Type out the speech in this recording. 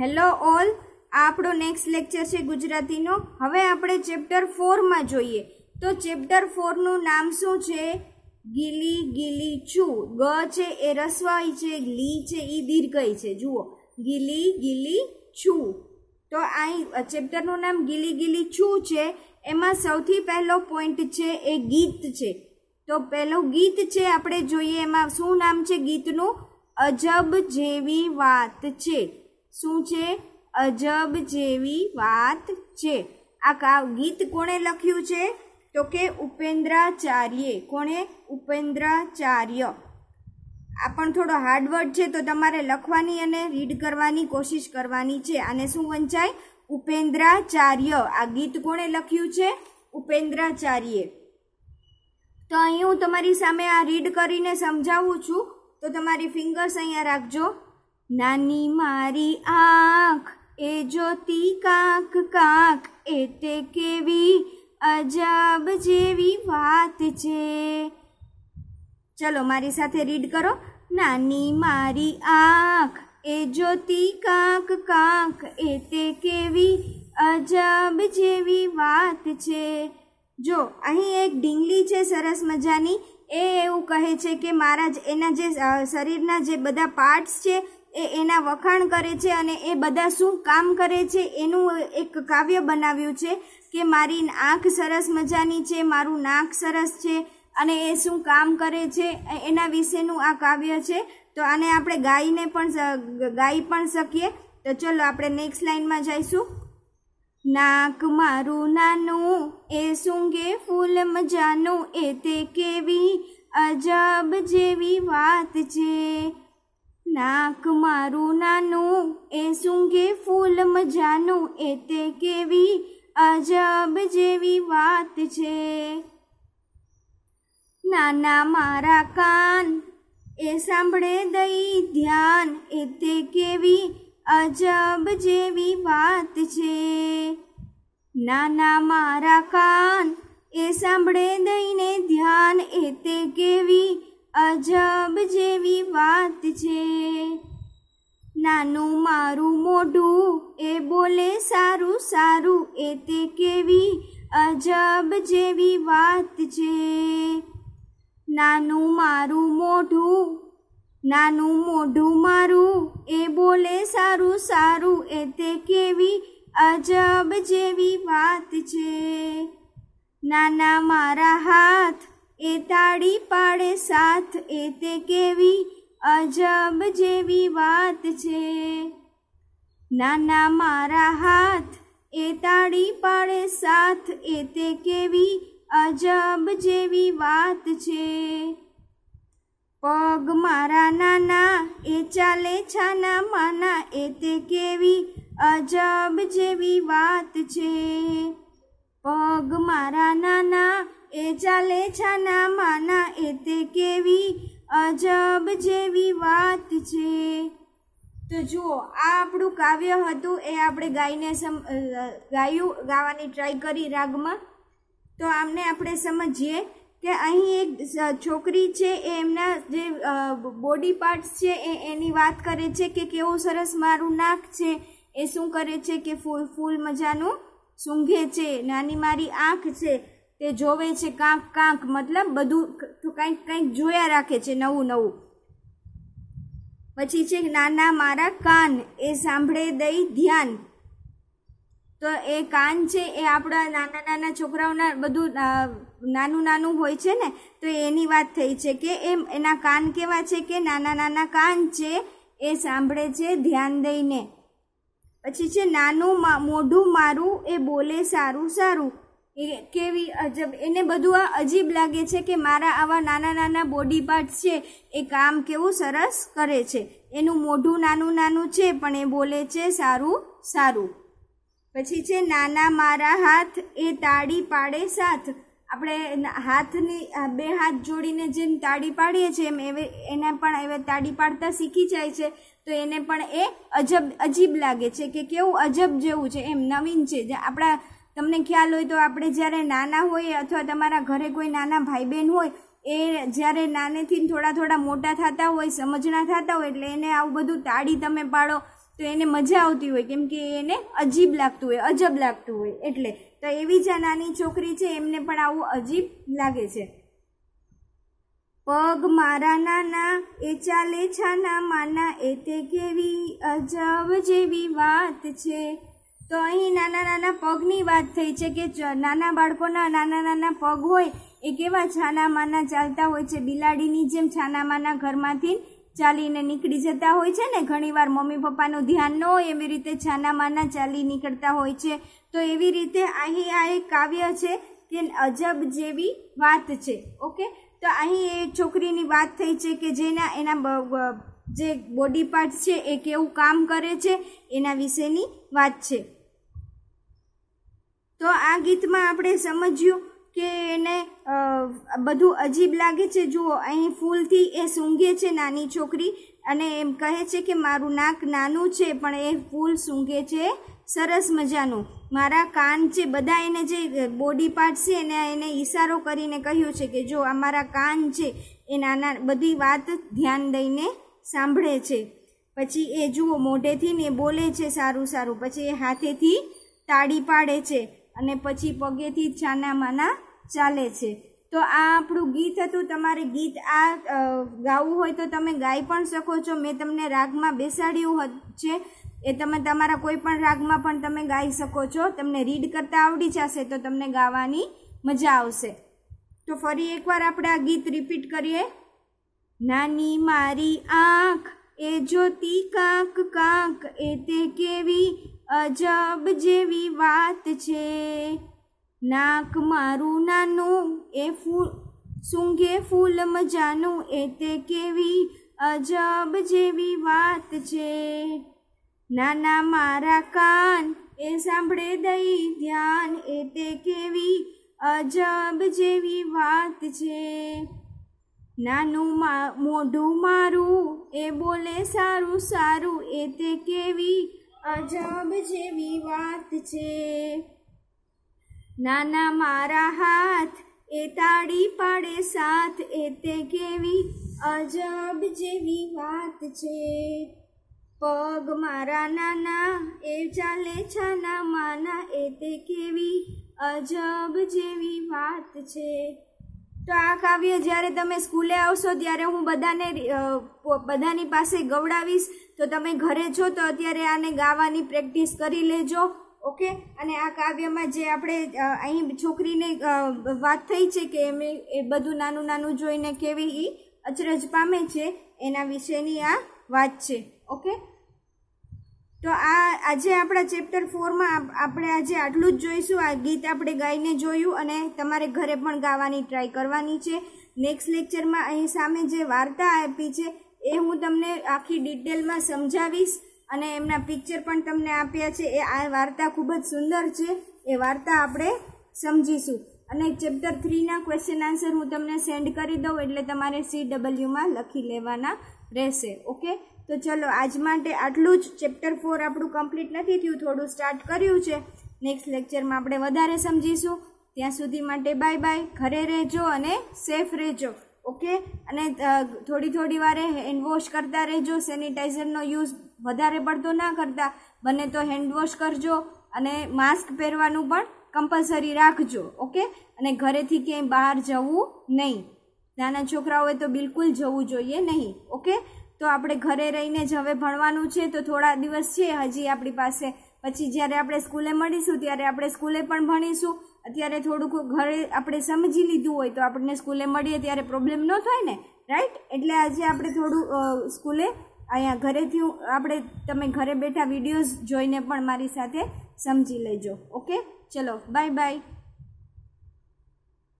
hello all આ આપણો next lecture છે ગુજરાતીનો હવે આપણે ચેપ્ટર ફોરમાં જોઈએ તો ચેપ્ટર ફોરનું નામ શું છે ગીલી ગીલી છું ગ છે એ રસવાઈ છે લી છે એ દીર્ઘઈ છે જુઓ ગીલી ગીલી છું તો અહીં ચેપ્ટરનું નામ ગીલી ગીલી છું છે એમાં સૌથી પહેલો પોઈન્ટ છે એ ગીત છે તો પહેલો ગીત છે આપણે જોઈએ એમાં શું નામ છે ગીતનું અજબ જેવી વાત છે શું છે અજબ જેવી વાત છે આ કાવ ગીત કોણે લખ્યું છે તો કે ઉપેન્દ્રાચાર્યે કોણે ઉપેન્દ્રાચાર્ય આ પણ થોડો હાર્ડવર્ડ છે તો તમારે લખવાની અને રીડ કરવાની કોશિશ કરવાની છે અને શું વંચાય ઉપેન્દ્રાચાર્ય આ ગીત કોણે લખ્યું છે ઉપેન્દ્રાચાર્યે તો અહીં હું તમારી સામે આ રીડ કરીને સમજાવું છું તો તમારી ફિંગર્સ અહીંયા રાખજો નાની મારી આંખ એ જોતી કાંક કાંક એ તે કેવી અજાબ જેવી વાત છે ચલો મારી સાથે રીડ કરો નાની મારી આંખ એ જોતી કાંક કાંક એ તે કેવી અજાબ જેવી વાત છે જો અહીં એક ઢીંગલી છે સરસ મજાની એ એવું કહે છે કે મારા જ એના જે શરીરના જે બધા પાર્ટ્સ છે એ એના વખાણ કરે છે અને એ બધા શું કામ કરે છે એનું એક કાવ્ય બનાવ્યું છે કે મારી આંખ સરસ મજાની છે મારું નાક સરસ છે અને એ શું કામ કરે છે એના વિશેનું આ કાવ્ય છે તો આને આપણે ગાઈને પણ ગાઈ પણ શકીએ તો ચલો આપણે નેક્સ્ટ લાઇનમાં જઈશું નાક મારું નાનું એ સૂંઘે ફૂલ મજાનું એ તે કેવી અજબ જેવી વાત છે નાક મારું નાનું એ સૂંઘે ફૂલ મજાનું એ તે કેવી અજબ જેવી વાત છે નાના મારા કાન એ સાંભળે દઈ ધ્યાન એ તે કેવી અજબ જેવી વાત છે નાના મારા કાન એ સાંભળે દઈને ધ્યાન એ તે કેવી અજબ જેવી વાત છે નાનું મારું મોઢું એ બોલે સારું સારું એ તે કેવી અજબ જેવી વાત છે નાનું મારું મોઢું નાનું મોઢું મારું એ બોલે સારું સારું એ તે કેવી અજબ જેવી વાત છે નાના મારા હાથ એ તાળી પાડે સાથ એ તે કેવી અજબ જેવી વાત છે નાના મારા હાથ એ તાળી પાડે સાથ એ તે કેવી અજબ જેવી વાત છે પગ મારા નાના એ ચાલે છાના માના એ તે કેવી અજબ જેવી વાત છે પગ મારા નાના એ ચાલે છાના માના એ તે કેવી અજબ જેવી વાત છે તો જુઓ આ આપણું કાવ્ય હતું એ આપણે ગાઈને સમ ગાયું ગાવાની ટ્રાય કરી રાગમાં તો આમને આપણે સમજીએ કે અહીં એક છોકરી છે એ એમના જે બોડી પાર્ટ્સ છે એ એની વાત કરે છે કે કેવું સરસ મારું નાક છે એ શું કરે છે કે ફૂલ ફૂલ મજાનું સૂંઘે છે નાની મારી આંખ છે તે જોવે છે કાંક કાંક મતલબ બધું કંઈક કંઈક જોયા રાખે છે નવું નવું પછી છે નાના મારા કાન એ સાંભળે દઈ ધ્યાન તો એ કાન છે એ આપણા નાના નાના છોકરાઓના બધું નાનું નાનું હોય છે ને તો એની વાત થઈ છે કે એમ એના કાન કેવા છે કે નાના નાના કાન છે એ સાંભળે છે ધ્યાન દઈને પછી છે નાનું મોઢું મારું એ બોલે સારું સારું કેવી અજબ એને બધું આ અજીબ લાગે છે કે મારા આવા નાના નાના બોડી પાર્ટ્સ છે એ કામ કેવું સરસ કરે છે એનું મોઢું નાનું નાનું છે પણ એ બોલે છે સારું સારું પછી છે નાના મારા હાથ એ તાળી પાડે સાથ આપણે હાથની બે હાથ જોડીને જેમ તાળી પાડીએ છીએ એમ એવે એને પણ એવે તાળી પાડતા શીખી જાય છે તો એને પણ એ અજબ અજીબ લાગે છે કે કેવું અજબ જેવું છે એમ નવીન છે જે આપણા તમને ખ્યાલ હોય તો આપણે જ્યારે નાના હોઈએ અથવા તમારા ઘરે કોઈ નાના ભાઈ બહેન હોય એ જ્યારે નાનેથી થોડા થોડા મોટા થતા હોય સમજણા થતા હોય એટલે એને આવું બધું તાળી તમે પાડો તો એને મજા આવતી હોય કેમ કે એને અજીબ લાગતું હોય અજબ લાગતું હોય એટલે તો એવી જ આ નાની છોકરી છે એમને પણ આવું અજીબ લાગે છે પગ મારા નાના એ ચાલે છાના માના એ તે કેવી અજબ જેવી વાત છે તો અહીં નાના નાના પગની વાત થઈ છે કે નાના બાળકોના નાના નાના પગ હોય એ કેવા છાનામાના ચાલતા હોય છે બિલાડીની જેમ છાનામાના ઘરમાંથી ચાલીને નીકળી જતા હોય છે ને ઘણીવાર મમ્મી પપ્પાનું ધ્યાન ન હોય એવી રીતે છાનામાના ચાલી નીકળતા હોય છે તો એવી રીતે અહીં આ એક કાવ્ય છે કે અજબ જેવી વાત છે ઓકે તો અહીં એ છોકરીની વાત થઈ છે કે જેના એના જે બોડી પાર્ટ છે એ કેવું કામ કરે છે એના વિશેની વાત છે તો આ ગીતમાં આપણે સમજ્યું કે એને બધું અજીબ લાગે છે જુઓ અહીં ફૂલથી એ સૂંઘે છે નાની છોકરી અને એમ કહે છે કે મારું નાક નાનું છે પણ એ ફૂલ સૂંઘે છે સરસ મજાનું મારા કાન છે બધા એને જે બોડી પાર્ટ છે એને એને ઇશારો કરીને કહ્યું છે કે જો આ મારા કાન છે એ નાના બધી વાત ધ્યાન દઈને સાંભળે છે પછી એ જુઓ મોઢેથી ને બોલે છે સારું સારું પછી એ હાથેથી તાળી પાડે છે અને પછી પગેથી છાના માના ચાલે છે તો આ આપણું ગીત હતું તમારે ગીત આ ગાવું હોય તો તમે ગાઈ પણ શકો છો મેં તમને રાગમાં બેસાડ્યું છે એ તમે તમારા કોઈ પણ રાગમાં પણ તમે ગાઈ શકો છો તમને રીડ કરતાં આવડી જશે તો તમને ગાવાની મજા આવશે તો ફરી એકવાર આપણે આ ગીત રિપીટ કરીએ નાની મારી આંખ એ જોતી કાંક કાંક એ તે કેવી અજબ જેવી વાત છે નાક મારું નાનું એ ફૂલ સૂંઘે ફૂલ મજાનું એ તે કેવી અજબ જેવી વાત છે નાના મારા કાન એ સાંભળે દઈ ધ્યાન એ તે કેવી અજબ જેવી વાત છે નાનું મોઢું મારું એ બોલે સારું સારું એ તે કેવી અજબ જેવી વાત છે નાના મારા હાથ એ તાળી પાડે સાથ એ તે કેવી અજબ જેવી વાત છે પગ મારા નાના એ ચાલે છાના માના એ તે કેવી અજબ જેવી વાત છે તો આ કાવ્ય જ્યારે તમે સ્કૂલે આવશો ત્યારે હું બધાને બધાની પાસે ગવડાવીશ તો તમે ઘરે છો તો અત્યારે આને ગાવાની પ્રેક્ટિસ કરી લેજો ઓકે અને આ કાવ્યમાં જે આપણે અહીં છોકરીને વાત થઈ છે કે એમ એ બધું નાનું નાનું જોઈને કેવી એ અચરજ પામે છે એના વિશેની આ વાત છે ઓકે તો આ આજે આપણા ચેપ્ટર ફોરમાં આપણે આજે આટલું જ જોઈશું આ ગીત આપણે ગાઈને જોયું અને તમારે ઘરે પણ ગાવાની ટ્રાય કરવાની છે નેક્સ્ટ લેક્ચરમાં અહીં સામે જે વાર્તા આપી છે એ હું તમને આખી ડિટેલમાં સમજાવીશ અને એમના પિક્ચર પણ તમને આપ્યા છે એ આ વાર્તા ખૂબ જ સુંદર છે એ વાર્તા આપણે સમજીશું અને ચેપ્ટર થ્રીના ક્વેશ્ચન આન્સર હું તમને સેન્ડ કરી દઉં એટલે તમારે સી ડબલ્યુમાં લખી લેવાના રહેશે ઓકે તો ચલો આજ માટે આટલું જ ચેપ્ટર ફોર આપણું કમ્પ્લીટ નથી થયું થોડું સ્ટાર્ટ કર્યું છે નેક્સ્ટ લેક્ચરમાં આપણે વધારે સમજીશું ત્યાં સુધી માટે બાય બાય ઘરે રહેજો અને સેફ રહેજો ઓકે અને થોડી થોડી વારે હેન્ડ વોશ કરતા રહેજો સેનિટાઈઝરનો યુઝ વધારે પડતો ના કરતા બને તો હેન્ડ વોશ કરજો અને માસ્ક પહેરવાનું પણ કમ્પલસરી રાખજો ઓકે અને ઘરેથી ક્યાંય બહાર જવું નહીં નાના છોકરાઓએ તો બિલકુલ જવું જોઈએ નહીં ઓકે તો આપણે ઘરે રહીને જ હવે ભણવાનું છે તો થોડા દિવસ છે હજી આપણી પાસે પછી જ્યારે આપણે સ્કૂલે મળીશું ત્યારે આપણે સ્કૂલે પણ ભણીશું અત્યારે થોડુંક ઘરે આપણે સમજી લીધું હોય તો આપણને સ્કૂલે મળીએ ત્યારે પ્રોબ્લેમ ન થાય ને રાઈટ એટલે આજે આપણે થોડું સ્કૂલે અહીંયા ઘરેથી આપણે તમે ઘરે બેઠા વિડીયોઝ જોઈને પણ મારી સાથે સમજી લેજો ઓકે ચલો બાય બાય